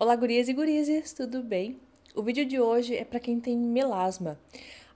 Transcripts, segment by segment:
Olá, gurias e gurizes, tudo bem? O vídeo de hoje é para quem tem melasma.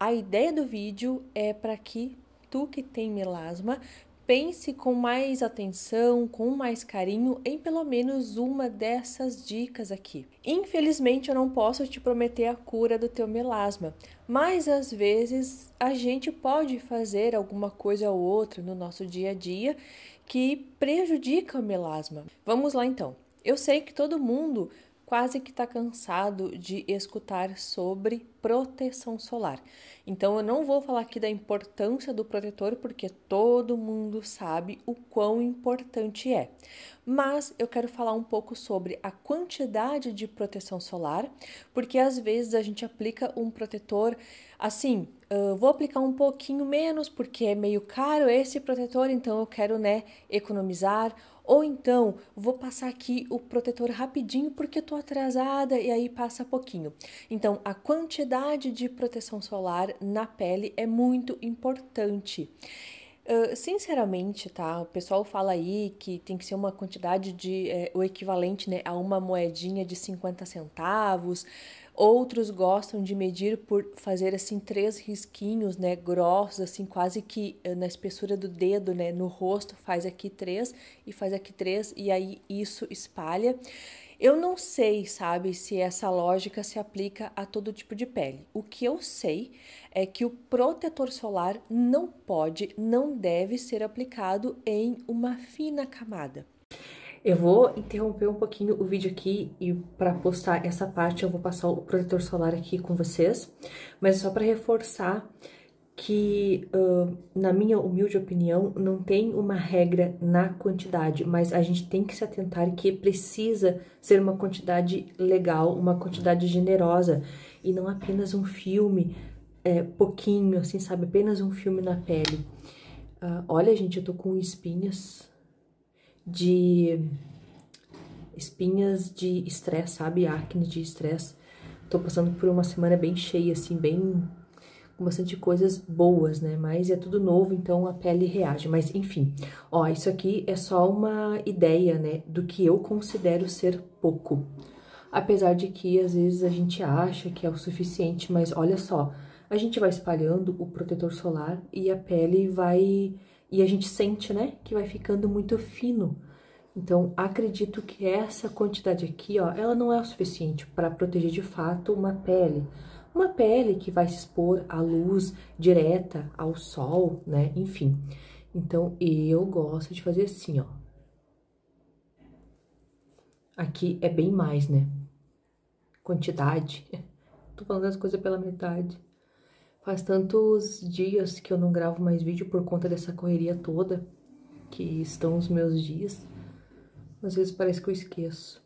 A ideia do vídeo é para que tu que tem melasma pense com mais atenção, com mais carinho em pelo menos uma dessas dicas aqui. Infelizmente, eu não posso te prometer a cura do teu melasma, mas às vezes a gente pode fazer alguma coisa ou outra no nosso dia a dia que prejudica o melasma. Vamos lá então. Eu sei que todo mundo quase que está cansado de escutar sobre proteção solar. Então eu não vou falar aqui da importância do protetor, porque todo mundo sabe o quão importante é. Mas eu quero falar um pouco sobre a quantidade de proteção solar, porque às vezes a gente aplica um protetor assim, uh, vou aplicar um pouquinho menos porque é meio caro esse protetor, então eu quero, né, economizar ou então, vou passar aqui o protetor rapidinho porque eu tô atrasada e aí passa pouquinho. Então, a quantidade de proteção solar na pele é muito importante. Uh, sinceramente, tá? O pessoal fala aí que tem que ser uma quantidade de. É, o equivalente né, a uma moedinha de 50 centavos. Outros gostam de medir por fazer assim três risquinhos, né, grossos, assim quase que eh, na espessura do dedo, né, no rosto, faz aqui três e faz aqui três e aí isso espalha. Eu não sei, sabe, se essa lógica se aplica a todo tipo de pele. O que eu sei é que o protetor solar não pode, não deve ser aplicado em uma fina camada. Eu vou interromper um pouquinho o vídeo aqui e para postar essa parte eu vou passar o protetor solar aqui com vocês, mas é só para reforçar que, uh, na minha humilde opinião, não tem uma regra na quantidade, mas a gente tem que se atentar que precisa ser uma quantidade legal, uma quantidade generosa e não apenas um filme é, pouquinho, assim, sabe? Apenas um filme na pele. Uh, olha, gente, eu tô com espinhas de espinhas de estresse, sabe? Acne de estresse. Tô passando por uma semana bem cheia, assim, bem com bastante coisas boas, né? Mas é tudo novo, então a pele reage. Mas enfim, ó, isso aqui é só uma ideia, né? Do que eu considero ser pouco. Apesar de que às vezes a gente acha que é o suficiente, mas olha só, a gente vai espalhando o protetor solar e a pele vai e a gente sente, né, que vai ficando muito fino. Então, acredito que essa quantidade aqui, ó, ela não é o suficiente para proteger de fato uma pele. Uma pele que vai se expor à luz direta, ao sol, né, enfim. Então, eu gosto de fazer assim, ó. Aqui é bem mais, né? Quantidade. Tô falando as coisas pela metade. Faz tantos dias que eu não gravo mais vídeo por conta dessa correria toda que estão os meus dias. Às vezes parece que eu esqueço.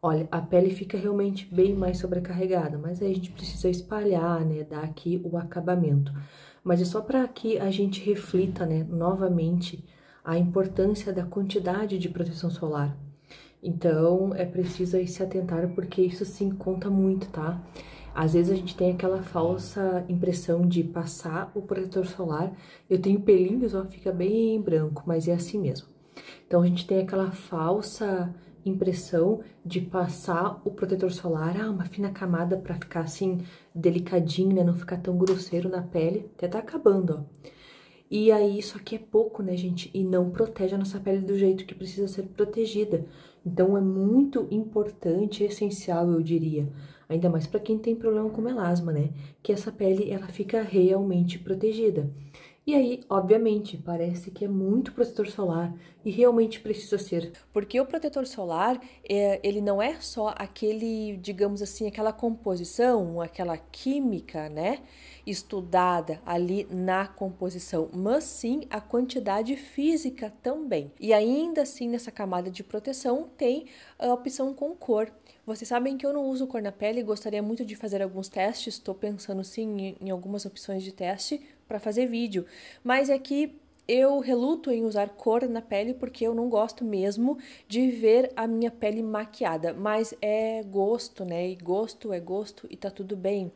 Olha, a pele fica realmente bem mais sobrecarregada, mas aí a gente precisa espalhar, né, dar aqui o acabamento. Mas é só para que a gente reflita, né, novamente a importância da quantidade de proteção solar. Então, é preciso se atentar porque isso sim conta muito, tá? Às vezes a gente tem aquela falsa impressão de passar o protetor solar, eu tenho pelinhos, ó, fica bem branco, mas é assim mesmo. Então a gente tem aquela falsa impressão de passar o protetor solar, ah, uma fina camada para ficar assim delicadinho, né, não ficar tão grosseiro na pele, até tá acabando, ó. E aí isso aqui é pouco, né, gente, e não protege a nossa pele do jeito que precisa ser protegida. Então é muito importante, essencial, eu diria, ainda mais para quem tem problema com melasma, né? Que essa pele ela fica realmente protegida. E aí, obviamente, parece que é muito protetor solar e realmente precisa ser. Porque o protetor solar, é, ele não é só aquele, digamos assim, aquela composição, aquela química, né, estudada ali na composição, mas sim a quantidade física também. E ainda assim, nessa camada de proteção, tem a opção com cor. Vocês sabem que eu não uso cor na pele, e gostaria muito de fazer alguns testes, estou pensando sim em algumas opções de teste para fazer vídeo, mas é que eu reluto em usar cor na pele porque eu não gosto mesmo de ver a minha pele maquiada, mas é gosto, né? E gosto é gosto e tá tudo bem.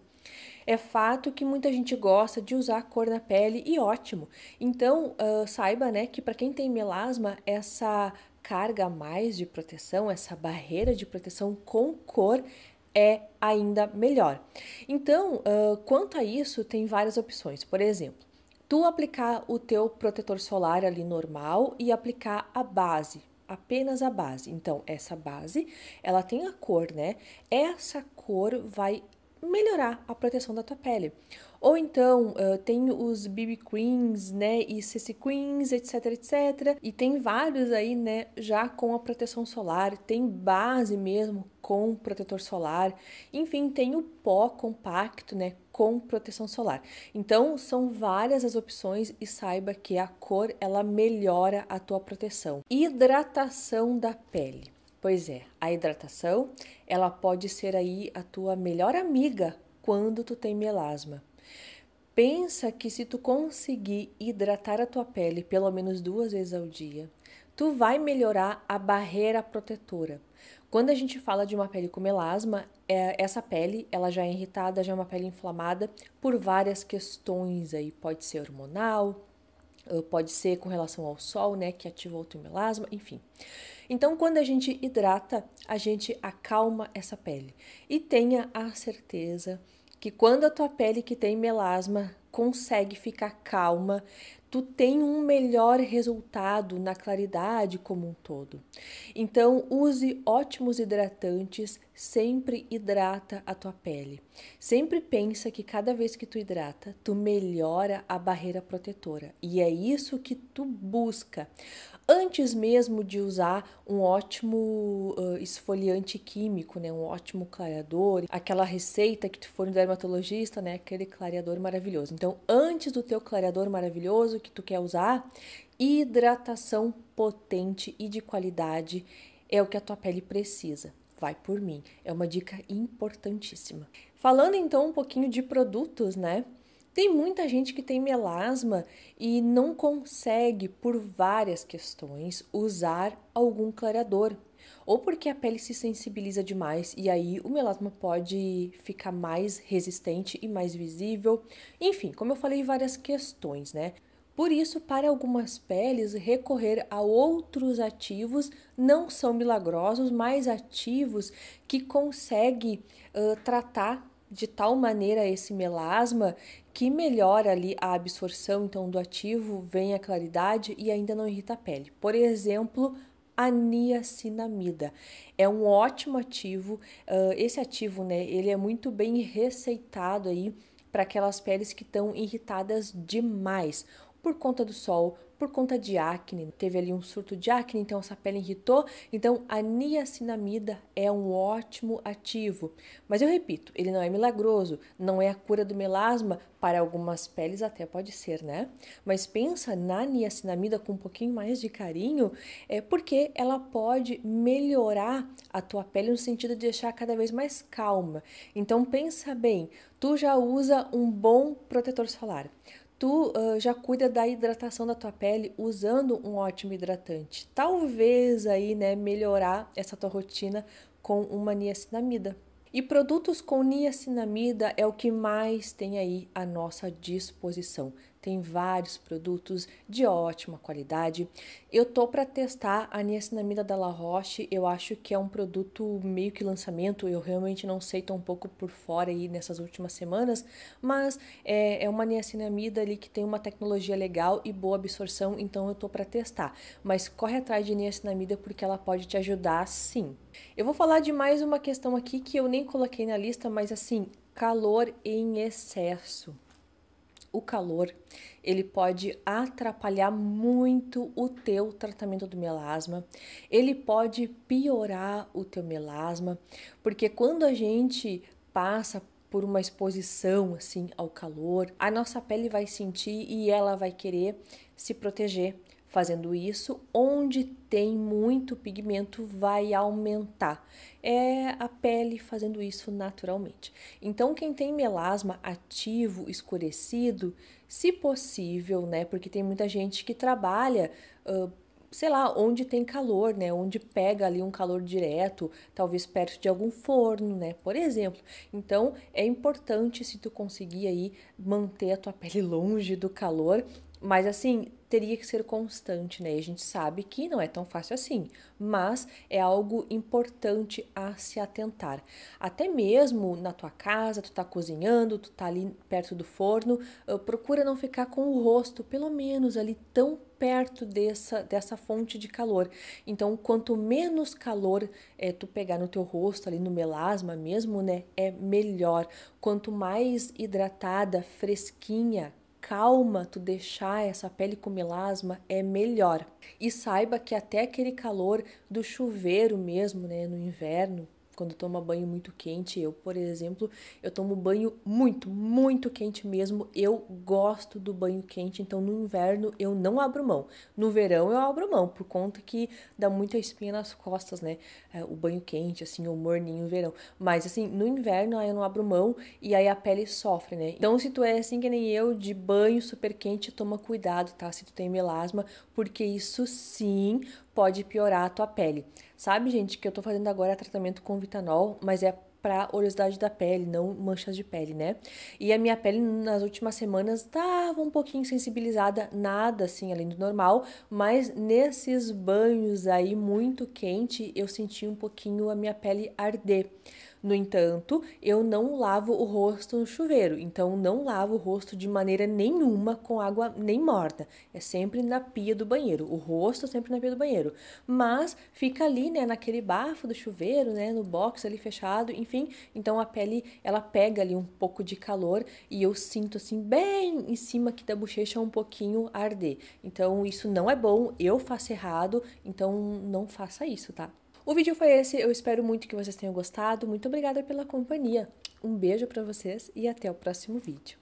É fato que muita gente gosta de usar cor na pele e ótimo. Então, uh, saiba, né, que para quem tem melasma, essa carga a mais de proteção, essa barreira de proteção com cor é ainda melhor. Então, uh, quanto a isso, tem várias opções. Por exemplo, tu aplicar o teu protetor solar ali normal e aplicar a base, apenas a base. Então, essa base, ela tem a cor, né? Essa cor vai melhorar a proteção da tua pele. Ou então uh, tem os BB Queens, né? E CC Queens, etc, etc. E tem vários aí, né? Já com a proteção solar, tem base mesmo com protetor solar, enfim, tem o pó compacto, né, com proteção solar. Então, são várias as opções e saiba que a cor ela melhora a tua proteção. Hidratação da pele. Pois é, a hidratação, ela pode ser aí a tua melhor amiga quando tu tem melasma. Pensa que se tu conseguir hidratar a tua pele pelo menos duas vezes ao dia, tu vai melhorar a barreira protetora. Quando a gente fala de uma pele com melasma, é, essa pele ela já é irritada, já é uma pele inflamada por várias questões aí, pode ser hormonal, ah, pode ser com relação ao sol, né, que ativa o melasma, enfim. Então, quando a gente hidrata, a gente acalma essa pele. E tenha a certeza que quando a tua pele que tem melasma consegue ficar calma, tu tem um melhor resultado na claridade como um todo. Então, use ótimos hidratantes, sempre hidrata a tua pele. Sempre pensa que cada vez que tu hidrata, tu melhora a barreira protetora. E é isso que tu busca. Antes mesmo de usar um ótimo uh, esfoliante químico, né, um ótimo clareador, aquela receita que tu for no dermatologista, né, aquele clareador maravilhoso. Então, então, antes do teu clareador maravilhoso que tu quer usar, hidratação potente e de qualidade é o que a tua pele precisa. Vai por mim. É uma dica importantíssima. Falando então um pouquinho de produtos, né? Tem muita gente que tem melasma e não consegue, por várias questões, usar algum clareador ou porque a pele se sensibiliza demais e aí o melasma pode ficar mais resistente e mais visível. Enfim, como eu falei, várias questões, né? Por isso, para algumas peles, recorrer a outros ativos não são milagrosos, mas ativos que conseguem uh, tratar de tal maneira esse melasma que melhora ali a absorção então do ativo, vem a claridade e ainda não irrita a pele. Por exemplo, Aniacinamida É um ótimo ativo. Uh, esse ativo, né, ele é muito bem receitado aí para aquelas peles que estão irritadas demais por conta do sol, por conta de acne. Teve ali um surto de acne, então essa pele irritou. Então a niacinamida é um ótimo ativo. Mas eu repito, ele não é milagroso, não é a cura do melasma, para algumas peles até pode ser, né? Mas pensa na niacinamida com um pouquinho mais de carinho, é porque ela pode melhorar a tua pele no sentido de deixar cada vez mais calma. Então pensa bem, tu já usa um bom protetor solar tu uh, já cuida da hidratação da tua pele usando um ótimo hidratante. Talvez aí, né, melhorar essa tua rotina com uma niacinamida. E produtos com niacinamida é o que mais tem aí à nossa disposição tem vários produtos de ótima qualidade. Eu tô para testar a niacinamida da La Roche, eu acho que é um produto meio que lançamento, eu realmente não sei, tão um pouco por fora aí nessas últimas semanas, mas é, é uma niacinamida ali que tem uma tecnologia legal e boa absorção, então eu tô para testar. Mas corre atrás de niacinamida porque ela pode te ajudar sim. Eu vou falar de mais uma questão aqui que eu nem coloquei na lista, mas assim, calor em excesso o calor, ele pode atrapalhar muito o teu tratamento do melasma. Ele pode piorar o teu melasma, porque quando a gente passa por uma exposição assim ao calor, a nossa pele vai sentir e ela vai querer se proteger Fazendo isso, onde tem muito pigmento vai aumentar. É a pele fazendo isso naturalmente. Então, quem tem melasma ativo, escurecido, se possível, né? Porque tem muita gente que trabalha. Uh, sei lá, onde tem calor, né? Onde pega ali um calor direto, talvez perto de algum forno, né? Por exemplo. Então, é importante se tu conseguir aí manter a tua pele longe do calor, mas assim, teria que ser constante, né? E a gente sabe que não é tão fácil assim, mas é algo importante a se atentar. Até mesmo na tua casa, tu tá cozinhando, tu tá ali perto do forno, procura não ficar com o rosto, pelo menos ali tão perto dessa, dessa fonte de calor. Então, quanto menos calor é, tu pegar no teu rosto, ali no melasma mesmo, né, é melhor. Quanto mais hidratada, fresquinha, calma tu deixar essa pele com melasma, é melhor. E saiba que até aquele calor do chuveiro mesmo, né, no inverno, quando toma banho muito quente, eu, por exemplo, eu tomo banho muito, muito quente mesmo. Eu gosto do banho quente, então no inverno eu não abro mão. No verão eu abro mão, por conta que dá muita espinha nas costas, né? É, o banho quente, assim, o morninho, no verão. Mas assim, no inverno aí eu não abro mão e aí a pele sofre, né? Então se tu é assim que nem eu, de banho super quente, toma cuidado, tá? Se tu tem melasma, porque isso sim pode piorar a tua pele. Sabe, gente, que eu tô fazendo agora tratamento com vitanol, mas é para oleosidade da pele, não manchas de pele, né? E a minha pele nas últimas semanas estava um pouquinho sensibilizada, nada assim além do normal, mas nesses banhos aí muito quente, eu senti um pouquinho a minha pele arder. No entanto, eu não lavo o rosto no chuveiro, então não lavo o rosto de maneira nenhuma com água nem morta. É sempre na pia do banheiro, o rosto é sempre na pia do banheiro. Mas fica ali, né, naquele bafo do chuveiro, né, no box ali fechado, enfim, então a pele ela pega ali um pouco de calor e eu sinto assim bem em cima aqui da bochecha um pouquinho arder. Então isso não é bom, eu faço errado, então não faça isso, tá? O vídeo foi esse, eu espero muito que vocês tenham gostado. Muito obrigada pela companhia. Um beijo para vocês e até o próximo vídeo.